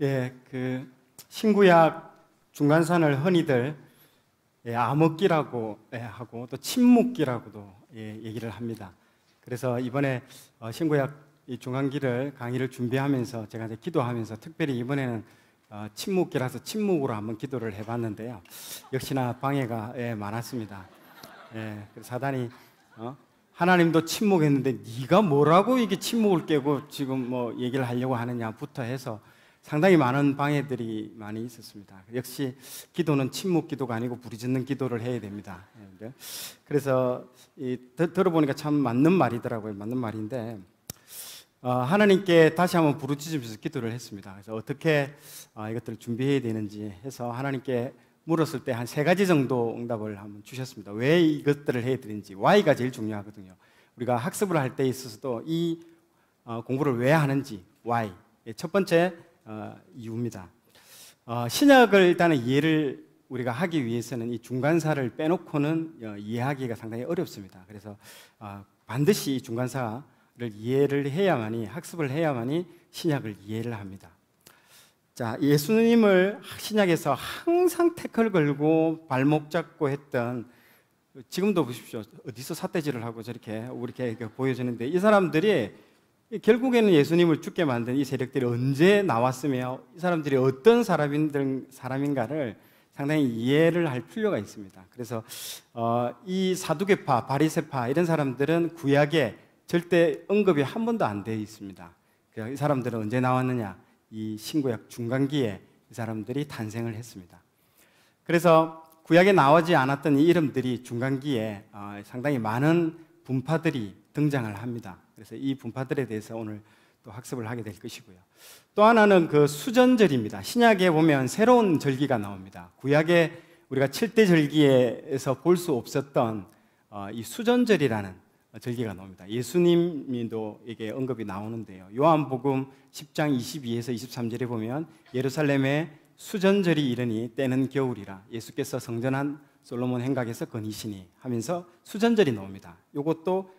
예, 그 신구약 중간선을 흔히들 예, 암흑기라고 예, 하고 또 침묵기라고도 예, 얘기를 합니다. 그래서 이번에 어, 신구약 이 중간기를 강의를 준비하면서 제가 이제 기도하면서 특별히 이번에는 어, 침묵기라서 침묵으로 한번 기도를 해봤는데요. 역시나 방해가 예, 많았습니다. 예, 사단이 어? 하나님도 침묵했는데 네가 뭐라고 이게 침묵을 깨고 지금 뭐 얘기를 하려고 하느냐부터 해서 상당히 많은 방해들이 많이 있었습니다. 역시 기도는 침묵 기도가 아니고 부르짖는 기도를 해야 됩니다. 예, 네. 그래서 이, 드, 들어보니까 참 맞는 말이더라고요. 맞는 말인데 어, 하나님께 다시 한번 부르짖으면서 기도를 했습니다. 그래서 어떻게 어, 이것들을 준비해야 되는지 해서 하나님께 물었을 때 한 세 가지 정도 응답을 한번 주셨습니다. 왜 이것들을 해야 되는지 why가 제일 중요하거든요. 우리가 학습을 할때 있어서도 이 어, 공부를 왜 하는지 why 예, 첫 번째 어, 이유입니다. 어, 신약을 일단은 이해를 우리가 하기 위해서는 이 중간사를 빼놓고는 어, 이해하기가 상당히 어렵습니다. 그래서 반드시 이 중간사를 이해를 해야만이 학습을 해야만이 신약을 이해를 합니다. 자, 예수님을 신약에서 항상 태클 걸고 발목 잡고 했던 지금도 보십시오. 어디서 사태질을 하고 저렇게 이렇게 보여지는데 이 사람들이 결국에는 예수님을 죽게 만든 이 세력들이 언제 나왔으며 이 사람들이 어떤 사람인, 가를 상당히 이해를 할 필요가 있습니다. 그래서 어, 이 사두개파, 바리세파 이런 사람들은 구약에 절대 언급이 한 번도 안돼 있습니다. 이 사람들은 언제 나왔느냐? 이 신구약 중간기에 이 사람들이 탄생을 했습니다. 그래서 구약에 나오지 않았던 이 이름들이 중간기에 어, 상당히 많은 분파들이 등장을 합니다. 그래서 이 분파들에 대해서 오늘 또 학습을 하게 될 것이고요. 또 하나는 그 수전절입니다. 신약에 보면 새로운 절기가 나옵니다. 구약에 우리가 7대 절기에서 볼 수 없었던 어, 이 수전절이라는 절기가 나옵니다. 예수님도 이게 언급이 나오는데요. 요한복음 10장 22에서 23절에 보면 예루살렘에 수전절이 이르니 때는 겨울이라 예수께서 성전한 솔로몬 행각에서 거니시니 하면서 수전절이 나옵니다. 이것도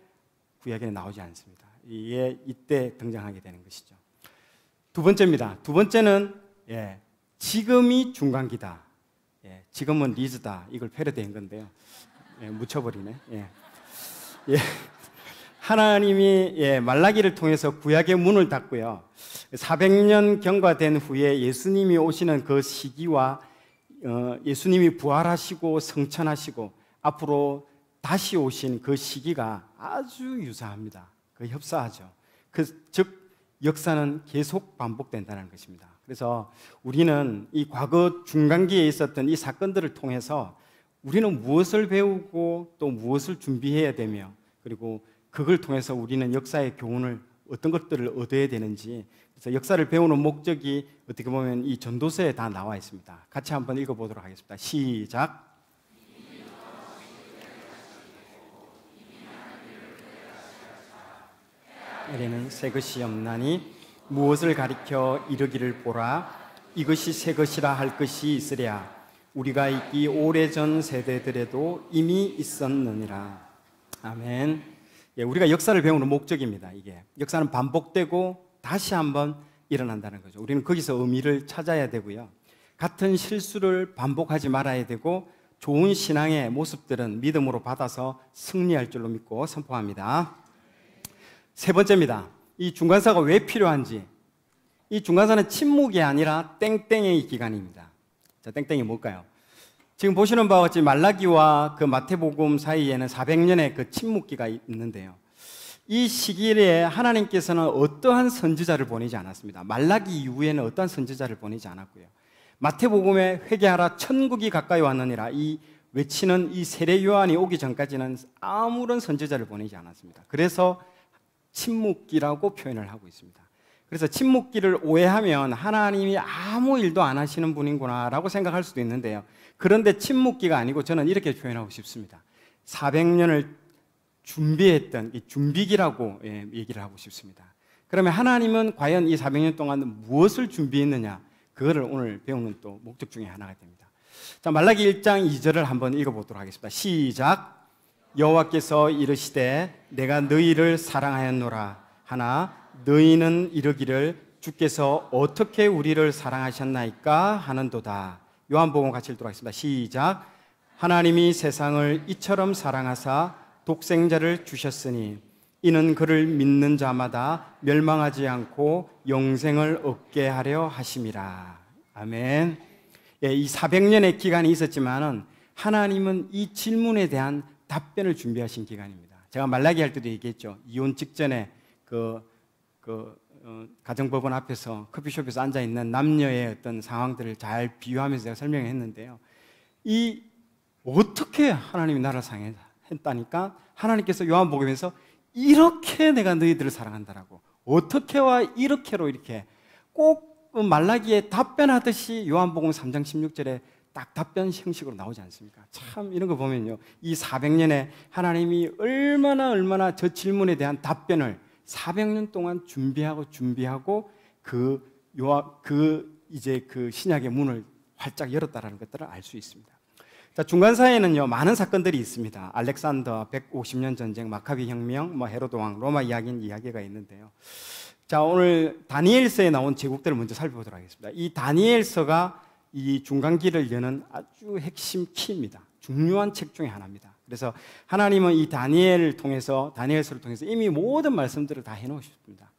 구약에는 나오지 않습니다. 이게 이때 등장하게 되는 것이죠. 두 번째입니다. 두 번째는 예, 지금이 중간기다. 예, 지금은 리즈다. 이걸 패러디한 건데요. 예, 묻혀버리네. 예. 예. 하나님이 예, 말라기를 통해서 구약의 문을 닫고요. 400년 경과된 후에 예수님이 오시는 그 시기와 어, 예수님이 부활하시고 성천하시고 앞으로 다시 오신 그 시기가 아주 유사합니다. 그 협사하죠. 그, 즉, 역사는 계속 반복된다는 것입니다. 그래서 우리는 이 과거 중간기에 있었던 이 사건들을 통해서 우리는 무엇을 배우고 또 무엇을 준비해야 되며 그리고 그걸 통해서 우리는 역사의 교훈을 어떤 것들을 얻어야 되는지 그래서 역사를 배우는 목적이 어떻게 보면 이 전도서에 다 나와 있습니다. 같이 한번 읽어보도록 하겠습니다. 시작. 이래는 새 것이 없나니 무엇을 가리켜 이르기를 보라 이것이 새 것이라 할 것이 있으랴 우리가 있기 오래전 세대들에도 이미 있었느니라 아멘 예, 우리가 역사를 배우는 목적입니다 이게 역사는 반복되고 다시 한번 일어난다는 거죠 우리는 거기서 의미를 찾아야 되고요 같은 실수를 반복하지 말아야 되고 좋은 신앙의 모습들은 믿음으로 받아서 승리할 줄로 믿고 선포합니다. 세 번째입니다. 이 중간사가 왜 필요한지. 이 중간사는 침묵이 아니라 땡땡의 기간입니다. 자, 땡땡이 뭘까요? 지금 보시는 바와 같이 말라기와 그 마태복음 사이에는 400년의 그 침묵기가 있는데요. 이 시기에 하나님께서는 어떠한 선지자를 보내지 않았습니다. 말라기 이후에는 어떠한 선지자를 보내지 않았고요. 마태복음에 회개하라 천국이 가까이 왔느니라 이 외치는 이 세례 요한이 오기 전까지는 아무런 선지자를 보내지 않았습니다. 그래서 침묵기라고 표현을 하고 있습니다. 그래서 침묵기를 오해하면 하나님이 아무 일도 안 하시는 분인구나라고 생각할 수도 있는데요. 그런데 침묵기가 아니고 저는 이렇게 표현하고 싶습니다. 400년을 준비했던 이 준비기라고 예, 얘기를 하고 싶습니다. 그러면 하나님은 과연 이 400년 동안 무엇을 준비했느냐? 그거를 오늘 배우는 또 목적 중에 하나가 됩니다. 자, 말라기 1장 2절을 한번 읽어보도록 하겠습니다. 시작. 여호와께서 이르시되 내가 너희를 사랑하였노라 하나 너희는 이르기를 주께서 어떻게 우리를 사랑하셨나이까 하는도다. 요한복음 같이 읽도록 하겠습니다. 시작. 하나님이 세상을 이처럼 사랑하사 독생자를 주셨으니 이는 그를 믿는 자마다 멸망하지 않고 영생을 얻게 하려 하심이라. 아멘. 예, 이4 0년의 기간이 있었지만은 하나님은 이 질문에 대한 답변을 준비하신 기간입니다. 제가 말라기 할 때도 얘기했죠. 이혼 직전에 그, 그 어, 가정법원 앞에서 커피숍에서 앉아 있는 남녀의 어떤 상황들을 잘 비유하면서 제가 설명했는데요. 이 어떻게 하나님이 나를 상했다니까 하나님께서 요한복음에서 이렇게 내가 너희들을 사랑한다라고 어떻게와 이렇게로 이렇게 꼭 말라기에 답변하듯이 요한복음 3장 16절에 딱 답변 형식으로 나오지 않습니까? 참 이런 거 보면요. 이 400년에 하나님이 얼마나 얼마나 저 질문에 대한 답변을 400년 동안 준비하고 준비하고 그 요아 그 이제 그 신약의 문을 활짝 열었다라는 것들을 알 수 있습니다. 자, 중간 사이에는요. 많은 사건들이 있습니다. 알렉산더 150년 전쟁, 마카비 혁명, 뭐 헤로도 왕, 로마 이야기인 이야기가 있는데요. 자, 오늘 다니엘서에 나온 제국들을 먼저 살펴보도록 하겠습니다. 이 다니엘서가 이 중간기를 여는 아주 핵심 키입니다. 중요한 책 중에 하나입니다. 그래서 하나님은 이 다니엘을 통해서 다니엘서를 통해서 이미 모든 말씀들을 다 해놓으셨습니다.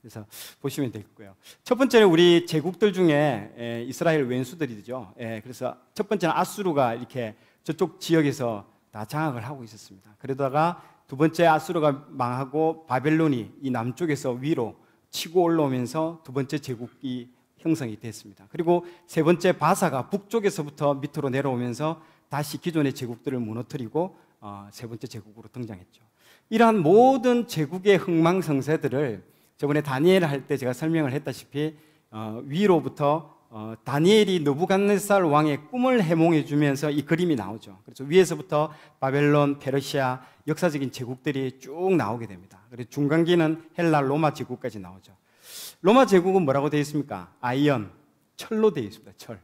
그래서 보시면 되겠고요. 첫번째 우리 제국들 중에 에, 이스라엘 왼수들이죠. 에, 그래서 첫 번째는 아수르가 이렇게 저쪽 지역에서 다 장악을 하고 있었습니다. 그러다가 두 번째 아수르가 망하고 바벨론이 이 남쪽에서 위로 치고 올라오면서 두 번째 제국이 형성이 됐습니다. 그리고 세 번째 바사가 북쪽에서부터 밑으로 내려오면서 다시 기존의 제국들을 무너뜨리고 어, 세 번째 제국으로 등장했죠. 이러한 모든 제국의 흥망성쇠들을 저번에 다니엘 할 때 제가 설명을 했다시피 어, 위로부터 어, 다니엘이 느부갓네살 왕의 꿈을 해몽해 주면서 이 그림이 나오죠. 그래서 위에서부터 바벨론, 페르시아 역사적인 제국들이 쭉 나오게 됩니다. 그리고 중간기는 헬라, 로마 제국까지 나오죠. 로마 제국은 뭐라고 되어 있습니까? 아이언, 철로 되어 있습니다. 철.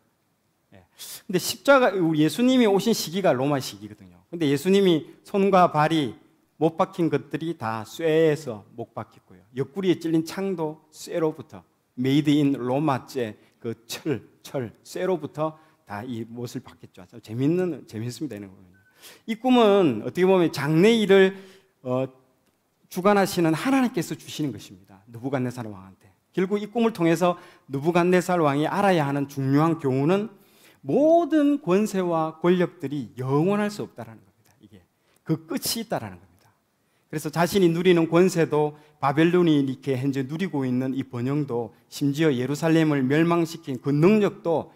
예. 근데 십자가 예수님이 오신 시기가 로마 시기거든요. 근데 예수님이 손과 발이 못 박힌 것들이 다 쇠에서 못 박혔고요. 옆구리에 찔린 창도 쇠로부터 메이드 인 로마제 그 철, 철, 쇠로부터 다 이 못을 박혔죠. 재밌는 재밌습니다 이는 거는이 꿈은 어떻게 보면 장례 일을 어, 주관하시는 하나님께서 주시는 것입니다. 느부갓네살 왕한테. 결국 이 꿈을 통해서 느부갓네살 왕이 알아야 하는 중요한 교훈은 모든 권세와 권력들이 영원할 수 없다라는 겁니다. 이게 그 끝이 있다라는 겁니다. 그래서 자신이 누리는 권세도 바벨론이 이렇게 현재 누리고 있는 이 번영도 심지어 예루살렘을 멸망시킨 그 능력도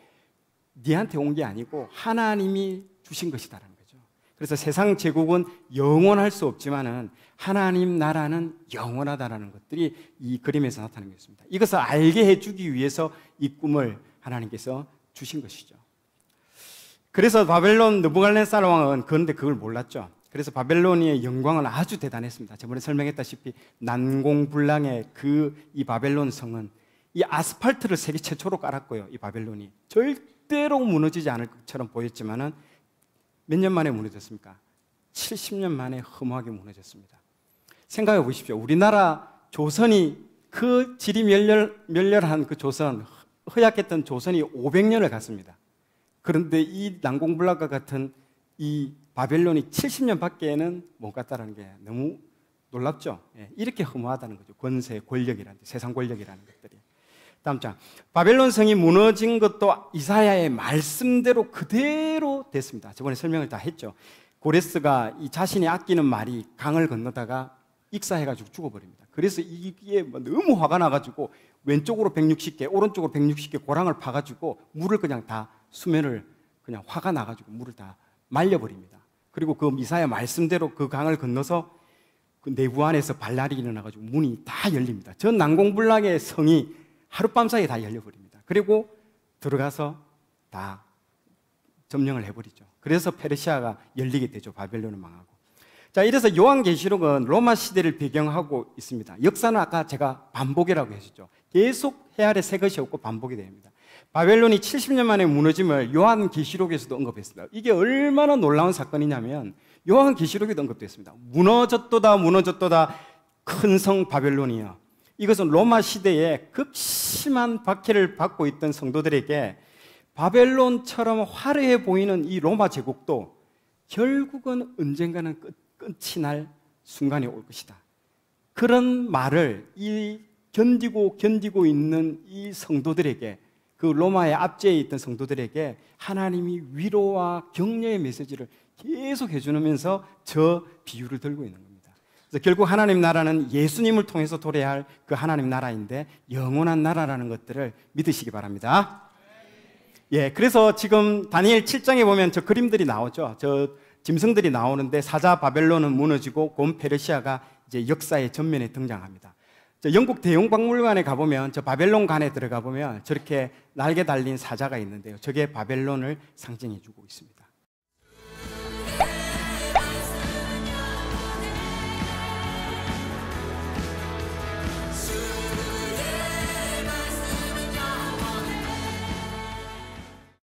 니한테 온 게 아니고 하나님이 주신 것이다라는 그래서 세상 제국은 영원할 수 없지만은 하나님 나라는 영원하다라는 것들이 이 그림에서 나타나는 것입니다. 이것을 알게 해주기 위해서 이 꿈을 하나님께서 주신 것이죠. 그래서 바벨론 느부갈네살 왕은 그런데 그걸 몰랐죠. 그래서 바벨론의 영광은 아주 대단했습니다. 저번에 설명했다시피 난공불랑의 그 이 바벨론 성은 이 아스팔트를 세계 최초로 깔았고요. 이 바벨론이 절대로 무너지지 않을 것처럼 보였지만은 몇년 만에 무너졌습니까? 70년 만에 허무하게 무너졌습니다. 생각해 보십시오. 우리나라 조선이 그 지리 멸렬, 멸렬한 그 조선, 허약했던 조선이 500년을 갔습니다. 그런데 이 난공불락과 같은 이 바벨론이 70년밖에는 못 갔다는 게 너무 놀랍죠. 예, 이렇게 허무하다는 거죠. 권세, 권력이라는 세상 권력이라는 것들이. 다음 장. 바벨론 성이 무너진 것도 이사야의 말씀대로 그대로 됐습니다. 저번에 설명을 다 했죠. 고레스가 이 자신이 아끼는 말이 강을 건너다가 익사해가지고 죽어버립니다. 그래서 이게 뭐 너무 화가 나가지고 왼쪽으로 160개, 오른쪽으로 160개 고랑을 파가지고 물을 그냥 다 수면을 그냥 화가 나가지고 물을 다 말려버립니다. 그리고 그 미사의 말씀대로 그 강을 건너서 그 내부 안에서 발랄이 일어나가지고 문이 다 열립니다. 전 난공불락의 성이 하룻밤 사이에 다 열려버립니다. 그리고 들어가서 다 점령을 해버리죠. 그래서 페르시아가 열리게 되죠. 바벨론을 망하고. 자, 이래서 요한계시록은 로마 시대를 배경하고 있습니다. 역사는 아까 제가 반복이라고 했었죠. 계속 해 아래 새 것이 없고 반복이 됩니다. 바벨론이 70년 만에 무너짐을 요한계시록에서도 언급했습니다. 이게 얼마나 놀라운 사건이냐면 요한계시록에도 언급됐습니다. 무너졌도다 무너졌도다 큰 성바벨론이요 이것은 로마 시대에 극심한 박해를 받고 있던 성도들에게 바벨론처럼 화려해 보이는 이 로마 제국도 결국은 언젠가는 끝, 끝이 날 순간이 올 것이다. 그런 말을 이 견디고 견디고 있는 이 성도들에게 그 로마의 압제에 있던 성도들에게 하나님이 위로와 격려의 메시지를 계속 해주면서 저 비유를 들고 있는 겁니다. 그래서 결국 하나님 나라는 예수님을 통해서 도래할 그 하나님 나라인데 영원한 나라라는 것들을 믿으시기 바랍니다. 예, 그래서 지금 다니엘 7장에 보면 저 그림들이 나오죠. 저 짐승들이 나오는데 사자 바벨론은 무너지고 곰 페르시아가 이제 역사의 전면에 등장합니다. 저 영국 대용박물관에 가보면 저 바벨론관에 들어가 보면 저렇게 날개 달린 사자가 있는데요. 저게 바벨론을 상징해주고 있습니다.